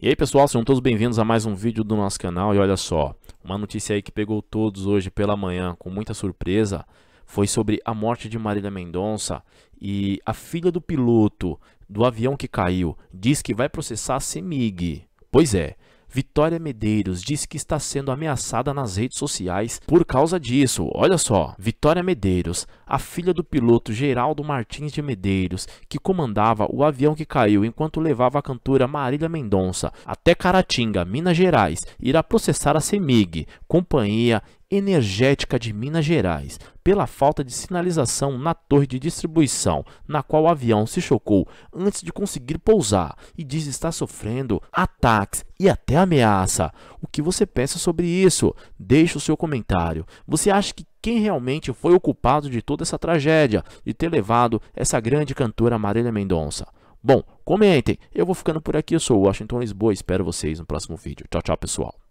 E aí pessoal, sejam todos bem-vindos a mais um vídeo do nosso canal e olha só, uma notícia aí que pegou todos hoje pela manhã com muita surpresa foi sobre a morte de Marília Mendonça e a filha do piloto do avião que caiu diz que vai processar a CEMIG. Pois é, Vitória Medeiros diz que está sendo ameaçada nas redes sociais por causa disso. Olha só, Vitória Medeiros, a filha do piloto Geraldo Martins de Medeiros, que comandava o avião que caiu enquanto levava a cantora Marília Mendonça até Caratinga, Minas Gerais, irá processar a CEMIG, companhia Energética de Minas Gerais pela falta de sinalização na torre de distribuição, na qual o avião se chocou antes de conseguir pousar e diz estar sofrendo ataques e até ameaça. O que você pensa sobre isso? Deixe o seu comentário. Você acha que quem realmente foi o culpado de toda essa tragédia, de ter levado essa grande cantora Marília Mendonça? Bom, comentem. Eu vou ficando por aqui. Eu sou o Washington Lisboa. Espero vocês no próximo vídeo. Tchau, tchau, pessoal.